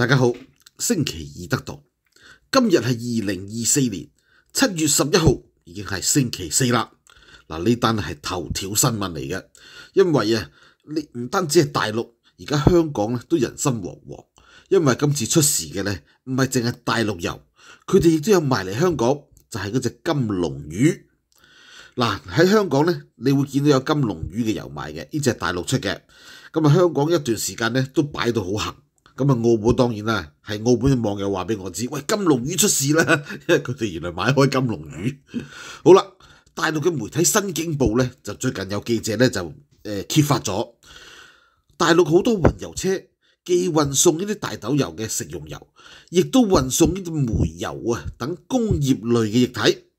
大家好，星期二得到，今日系二零二四年七月十一号，已经系星期四啦。嗱，呢单系头条新闻嚟嘅，因为啊，你唔单止系大陆，而家香港咧都人心惶惶，因为今次出事嘅咧唔系净系大陆游，佢哋亦都有埋嚟香港，就系嗰只金龙鱼。嗱喺香港咧，你会见到有金龙鱼嘅油卖嘅，呢只系大陆出嘅，咁啊香港一段时间咧都摆到好行。咁啊，澳本當然啦，係澳本嘅網友話俾我知，喂，金龍魚出事啦，因為佢哋原來買開金龍魚。好啦，大陸嘅媒體《新京報》咧，就最近有記者咧就誒揭發咗，大陸好多運油車既運送呢啲大豆油嘅食用油，亦都運送呢啲煤油啊等工業類嘅液體。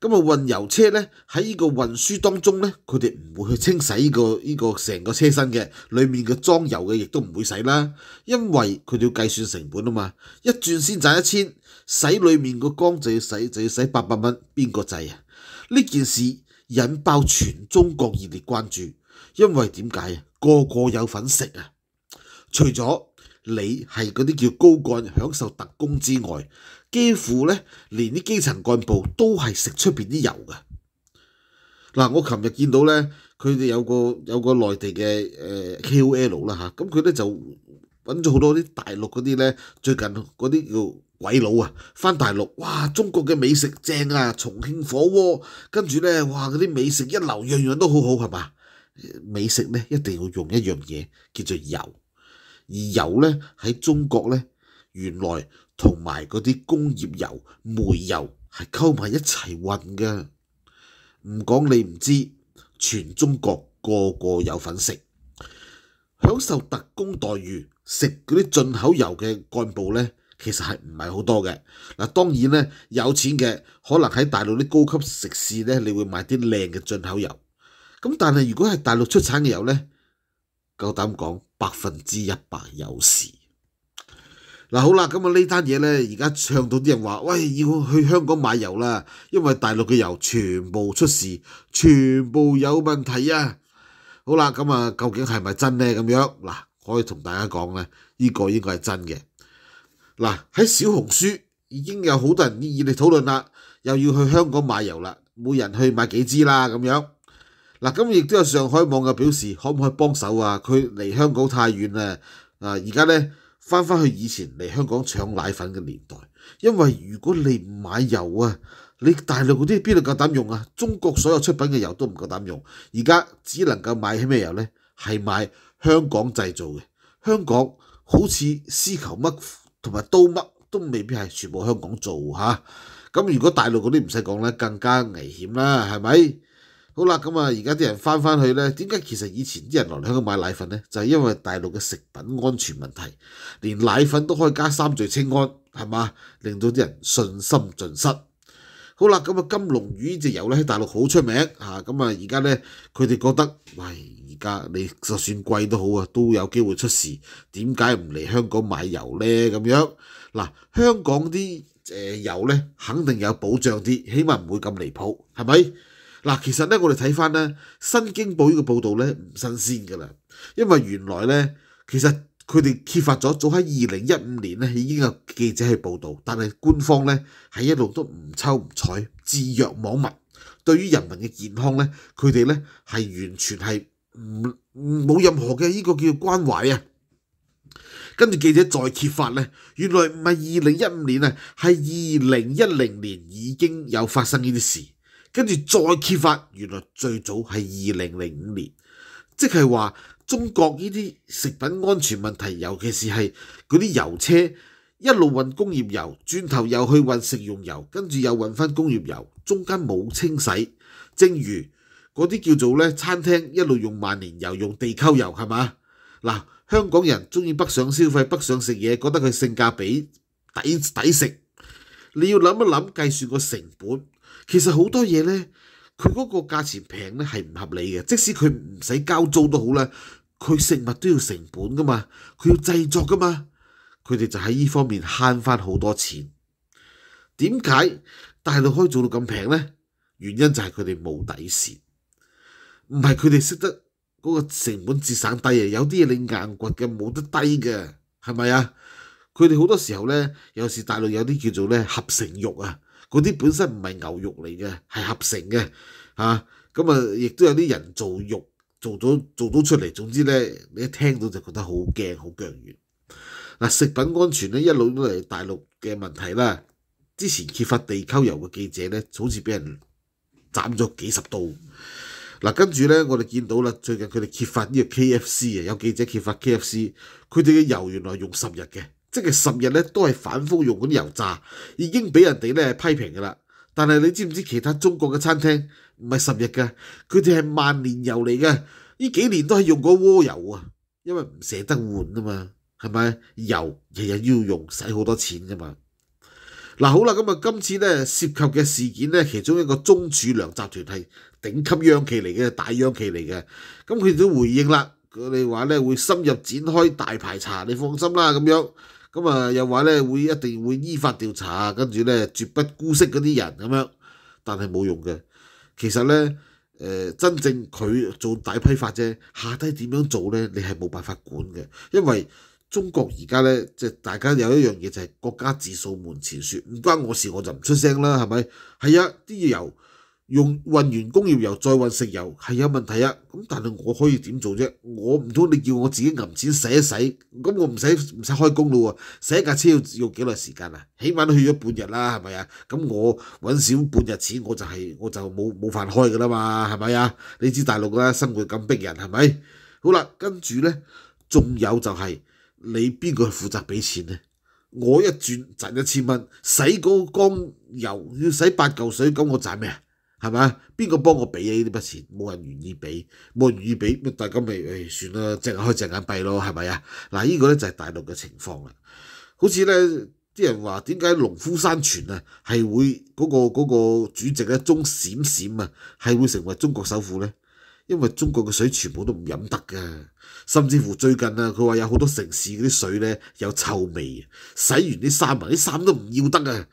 咁啊，運油車咧喺呢個運輸當中咧，佢哋唔會去清洗呢個呢個成個車身嘅，裡面嘅裝油嘅亦都唔會洗啦，因為佢哋要計算成本啊嘛，一轉先賺一千，洗裡面個缸就要洗就要洗八百蚊，邊個制啊？呢件事引爆全中國熱烈關注，因為點解啊？個個有份食啊！除咗你係嗰啲叫高幹享受特供之外。幾乎咧，連啲基層幹部都係食出邊啲油嘅。嗱，我琴日見到咧，佢哋有個有個內地嘅 KOL 啦嚇，咁佢咧就揾咗好多啲大陸嗰啲咧，最近嗰啲叫鬼佬啊，翻大陸哇，中國嘅美食正啊，重慶火鍋，跟住咧哇，嗰啲美食一流，樣樣都好好係嘛？美食咧一定要用一樣嘢叫做油，而油咧喺中國咧原來。同埋嗰啲工業油、煤油係溝埋一齊混嘅，唔講你唔知，全中國個個有份食，享受特工待遇食嗰啲進口油嘅幹部呢，其實係唔係好多嘅？嗱，當然呢，有錢嘅可能喺大陸啲高級食肆呢，你會買啲靚嘅進口油。咁但係如果係大陸出產嘅油呢，夠膽講百分之一百有事。嗱好啦，咁啊呢單嘢呢，而家唱到啲人話，喂，要去香港買油啦，因為大陸嘅油全部出事，全部有問題啊！好啦，咁啊，究竟係咪真呢？咁樣嗱，可以同大家講呢、呢個應該係真嘅。嗱喺小紅書已經有好多人熱烈討論啦，又要去香港買油啦，每人去買幾支啦咁樣。嗱，咁亦都有上海網友表示，可唔可以幫手啊？佢離香港太遠啦，啊而家呢。翻翻去以前嚟香港搶奶粉嘅年代，因為如果你唔買油啊，你大陸嗰啲邊度夠膽用啊？中國所有出品嘅油都唔夠膽用，而家只能夠買起咩油呢？係買香港製造嘅。香港好似絲球乜同埋刀乜都未必係全部香港做嚇。咁如果大陸嗰啲唔使講咧，更加危險啦，係咪？好啦，咁啊，而家啲人翻翻去呢，點解其實以前啲人來香港買奶粉呢？就係因為大陸嘅食品安全問題，連奶粉都可以加三聚氰胺，係嘛？令到啲人信心盡失。好啦，咁啊，金龍魚只油呢，喺大陸好出名嚇，咁啊，而家呢，佢哋覺得，喂，而家你就算貴都好啊，都有機會出事，點解唔嚟香港買油呢？咁樣嗱，香港啲誒油呢，肯定有保障啲，起碼唔會咁離譜，係咪？嗱，其實咧，我哋睇翻咧，《新京報》呢個報導咧唔新鮮噶啦，因為原來咧，其實佢哋揭發咗，早喺二零一五年咧已經有記者去報導，但係官方咧係一路都唔抽唔睬，置若罔聞。對於人民嘅健康咧，佢哋咧係完全係唔唔冇任何嘅呢個叫關懷啊。跟住記者再揭發咧，原來唔係二零一五年啊，係二零一零年已經有發生呢啲事。跟住再揭發，原來最早係二零零五年，即係話中國呢啲食品安全問題，尤其是係嗰啲油車一路運工業油，轉頭又去運食用油，跟住又運翻工業油，中間冇清洗。正如嗰啲叫做咧餐廳一路用萬年油、用地溝油，係嘛？嗱，香港人中意北上消費、北上食嘢，覺得佢性價比抵抵食。你要諗一諗計算個成本。其實好多嘢咧，佢嗰個價錢平咧係唔合理嘅。即使佢唔使交租都好啦，佢食物都要成本噶嘛，佢要製作噶嘛。佢哋就喺呢方面慳翻好多錢。點解大陸可以做到咁平咧？原因就係佢哋冇底線，唔係佢哋識得嗰個成本節省低啊。有啲嘢你硬掘嘅冇得低嘅，係咪啊？佢哋好多時候咧，有時大陸有啲叫做咧合成肉啊。嗰啲本身唔係牛肉嚟嘅，係合成嘅，嚇咁啊，亦都有啲人造肉做咗做到出嚟。總之咧，你一聽到就覺得好驚好驚慄。嗱，食品安全咧一路都係大陸嘅問題啦。之前揭發地溝油嘅記者咧，好似俾人斬咗幾十刀。嗱，跟住咧我哋見到啦，最近佢哋揭發呢個 KFC 啊，有記者揭發 KFC，佢哋嘅油原來用十日嘅。即系十日咧，都系反复用嗰啲油炸，已经俾人哋咧批评噶啦。但系你知唔知其他中国嘅餐厅唔系十日噶，佢哋系万年油嚟嘅，呢几年都系用嗰锅油啊，因为唔舍得换啊嘛，系咪油日日要用，使好多钱噶嘛？嗱好啦，咁啊，今次咧涉及嘅事件咧，其中一个中储粮集团系顶级央企嚟嘅，大央企嚟嘅，咁佢都回应啦，佢哋话咧会深入展开大排查，你放心啦，咁样。咁啊，又話咧會一定會依法調查，跟住咧絕不姑息嗰啲人咁樣，但係冇用嘅。其實咧，誒真正佢做大批發啫，下低點樣做咧，你係冇辦法管嘅，因為中國而家咧，即係大家有一樣嘢就係國家自掃門前雪，唔關我事我就唔出聲啦，係咪？係啊，啲嘢由。用運完工業油再運石油係有問題啊！咁但係我可以點做啫？我唔通你叫我自己揞錢洗一洗，咁我唔使唔使開工咯喎！洗一架車要要幾耐時間啊？起碼都去咗半日啦，係咪啊？咁我揾少半日錢，我就係我就冇冇飯開噶啦嘛，係咪啊？你知大陸啦，生活咁逼人係咪？好啦，跟住呢，仲有就係你邊個負責俾錢呢？我一轉賺一千蚊，洗嗰缸油要洗八嚿水，咁我賺咩啊？係咪啊？邊個幫我俾啊？呢啲筆錢冇人願意俾，冇人願意俾，大家咪誒算啦，隻眼開隻眼閉咯，係咪啊？嗱，呢個咧就係大陸嘅情況啦。好似咧啲人話點解農夫山泉啊係會嗰個嗰個主席咧鐘閃閃啊係會成為中國首富咧？因為中國嘅水全部都唔飲得㗎，甚至乎最近啊，佢話有好多城市嗰啲水咧有臭味啊，洗完啲衫啊啲衫都唔要得啊！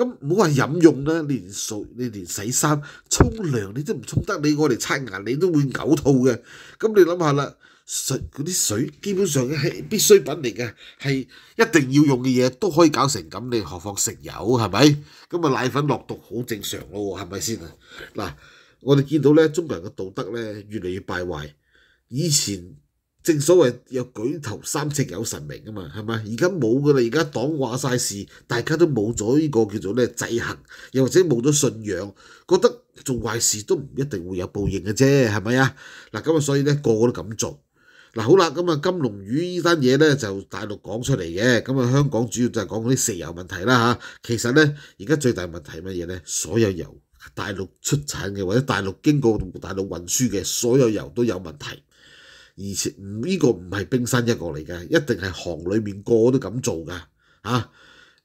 咁唔好話飲用啦，連水、你連洗衫、沖涼你都唔沖得，你我嚟刷牙你都會嘔吐嘅。咁你諗下啦，水嗰啲水基本上係必需品嚟嘅，係一定要用嘅嘢都可以搞成咁，你何況食油係咪？咁啊奶粉落毒好正常咯，係咪先啊？嗱，我哋見到咧，中國人嘅道德咧越嚟越敗壞，以前。正所謂有舉頭三尺有神明啊嘛，係咪？而家冇噶啦，而家黨話曬事，大家都冇咗呢個叫做咧制衡，又或者冇咗信仰，覺得做壞事都唔一定會有報應嘅啫，係咪啊？嗱，咁啊，所以咧個個都咁做。嗱，好啦，咁啊金龍魚呢單嘢咧就大陸講出嚟嘅，咁啊香港主要就係講嗰啲石油問題啦嚇。其實咧，而家最大問題係乜嘢咧？所有油大陸出產嘅或者大陸經過大陸運輸嘅所有油都有問題。而且唔呢個唔係冰山一角嚟嘅，一定係行裏面個個都咁做㗎，嚇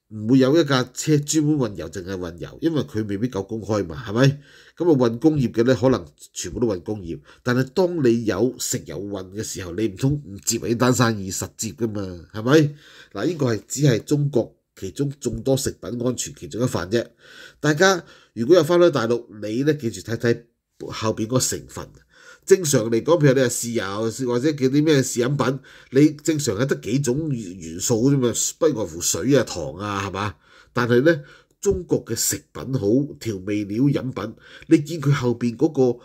唔會有一架車專門運油淨係運油，因為佢未必夠公開嘛，係咪？咁啊運工業嘅咧，可能全部都運工業，但係當你有食油運嘅時候，你唔通唔接你單生意實接㗎嘛？係咪？嗱，呢個係只係中國其中眾多食品安全其中一份啫。大家如果有翻到大陸，你咧記住睇睇後邊個成分。正常嚟講，譬如你係豉油，或者叫啲咩豉飲品，你正常係得幾種元素啫嘛，不外乎水啊、糖啊，係嘛？但係咧，中國嘅食品好調味料飲品，你見佢後邊嗰個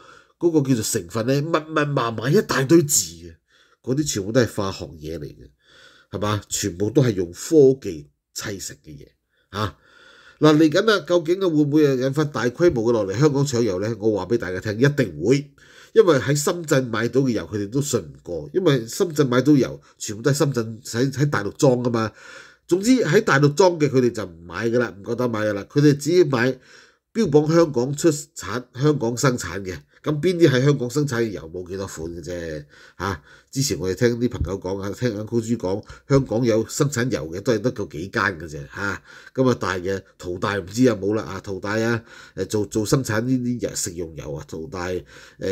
嗰個叫做成分咧，密密麻麻一大堆字嘅，嗰啲全部都係化學嘢嚟嘅，係嘛？全部都係用科技砌成嘅嘢嚇。嗱嚟緊啊，究竟啊會唔會引發大規模嘅落嚟香港搶油咧？我話俾大家聽，一定會。因為喺深圳買到嘅油，佢哋都信唔過，因為深圳買到油，全部都係深圳喺喺大陸裝噶嘛。總之喺大陸裝嘅，佢哋就唔買噶啦，唔覺得買噶啦。佢哋只買標榜香港出產、香港生產嘅。咁邊啲喺香港生產油冇幾多款嘅啫嚇？之前我哋聽啲朋友講啊，聽緊高珠講，香港有生產油嘅都係得夠幾間嘅啫嚇。咁啊大嘅淘大唔知有冇啦啊？淘大啊誒做做生產呢啲油食用油啊淘大誒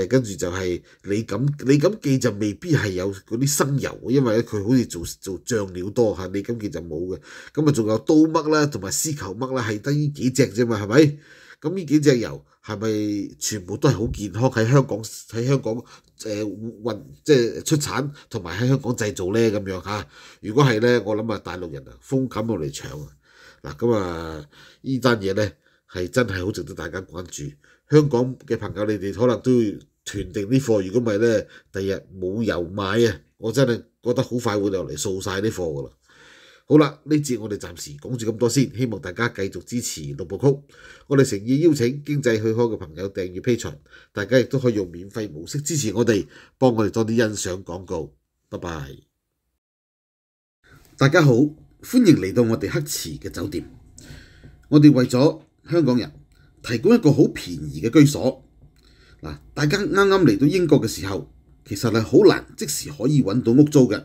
跟住就係你咁你咁記就未必係有嗰啲生油，因為咧佢好似做做醬料多嚇，你咁記就冇嘅。咁啊仲有刀乜啦同埋絲球乜啦，係得呢幾隻啫嘛係咪？咁呢幾隻油？係咪全部都係好健康喺香港喺香港誒運即係出產同埋喺香港製造咧咁樣嚇？如果係咧，我諗啊大陸人啊風襟落嚟搶啊嗱咁啊呢單嘢咧係真係好值得大家關注。香港嘅朋友，你哋可能都要囤定啲貨，如果唔係咧，第日冇油買啊！我真係覺得好快會落嚟掃曬啲貨噶啦～好啦，呢节我哋暂时讲住咁多先，希望大家继续支持六部曲。我哋诚意邀请经济许可嘅朋友订阅 P 场，大家亦都可以用免费模式支持我哋，帮我哋多啲欣赏广告。拜拜！大家好，欢迎嚟到我哋黑池嘅酒店。我哋为咗香港人提供一个好便宜嘅居所。嗱，大家啱啱嚟到英国嘅时候，其实系好难即时可以揾到屋租嘅。